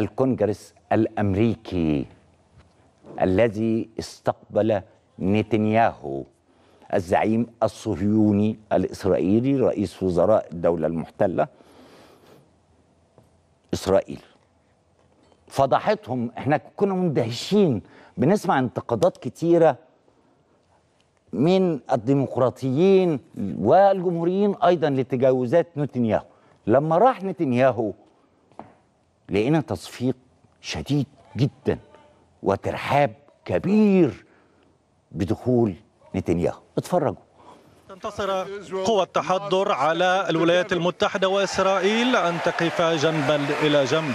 الكونجرس الامريكي الذي استقبل نتنياهو الزعيم الصهيوني الاسرائيلي رئيس وزراء الدوله المحتله اسرائيل فضحتهم احنا كنا مندهشين بنسمع انتقادات كتيره من الديمقراطيين والجمهوريين ايضا لتجاوزات نتنياهو لما راح نتنياهو لقينا تصفيق شديد جدا وترحاب كبير بدخول نتنياهو اتفرجوا تنتصر قوى التحضر على الولايات المتحدة وإسرائيل أن تقف جنبا إلى جنب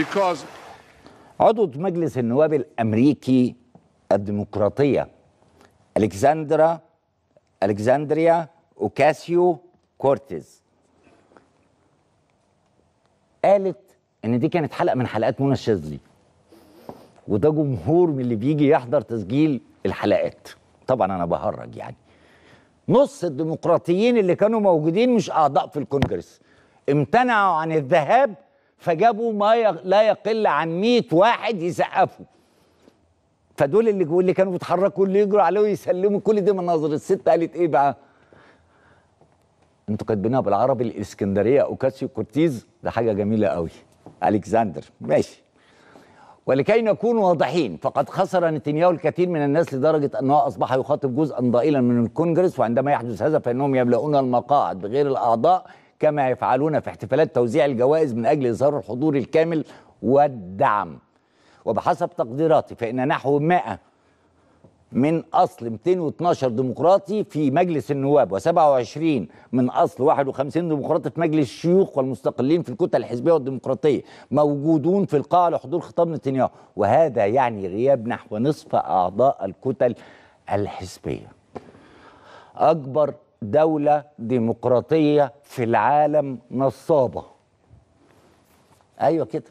Because عضو مجلس النواب الامريكي الديمقراطيه الكساندرا الكساندريا اوكاسيو كورتيز قالت ان دي كانت حلقه من حلقات منى الشاذلي وده جمهور من اللي بيجي يحضر تسجيل الحلقات طبعا انا بهرج يعني نص الديمقراطيين اللي كانوا موجودين مش اعضاء في الكونجرس امتنعوا عن الذهاب فجابوا ما لا يقل عن 100 واحد يسقفوا فدول اللي اللي كانوا بيتحركوا اللي يجروا عليه ويسلموا كل دي مناظر الست قالت ايه بقى؟ انتوا كاتبينها بالعربي الاسكندريه اوكاسيو كورتيز ده حاجه جميله قوي الكسندر ماشي ولكي نكون واضحين فقد خسر نتنياهو الكثير من الناس لدرجه انه اصبح يخاطب جزءا ضئيلا من الكونجرس وعندما يحدث هذا فانهم يملؤون المقاعد بغير الاعضاء كما يفعلون في احتفالات توزيع الجوائز من أجل إظهار الحضور الكامل والدعم وبحسب تقديراتي فإن نحو 100 من أصل 212 ديمقراطي في مجلس النواب و27 من أصل 51 ديمقراطي في مجلس الشيوخ والمستقلين في الكتل الحزبية والديمقراطية موجودون في القاعة لحضور خطاب نتنياهو وهذا يعني غياب نحو نصف أعضاء الكتل الحزبية أكبر دولة ديمقراطية في العالم نصابة أيوة كده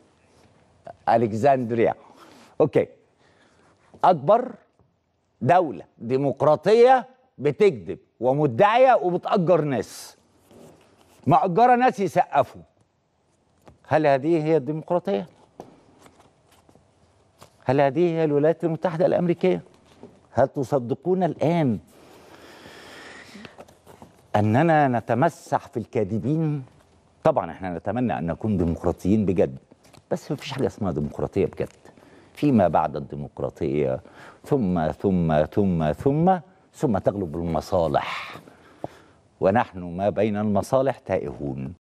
ألكساندريا أوكي أكبر دولة ديمقراطية بتكذب ومدعية وبتأجر ناس مأجرة ناس يسقفوا هل هذه هي الديمقراطية؟ هل هذه هي الولايات المتحدة الأمريكية؟ هل تصدقون الآن أننا نتمسح في الكاذبين طبعا احنا نتمنى أن نكون ديمقراطيين بجد بس مفيش حاجة اسمها ديمقراطية بجد فيما بعد الديمقراطية ثم ثم ثم ثم ثم تغلب المصالح ونحن ما بين المصالح تائهون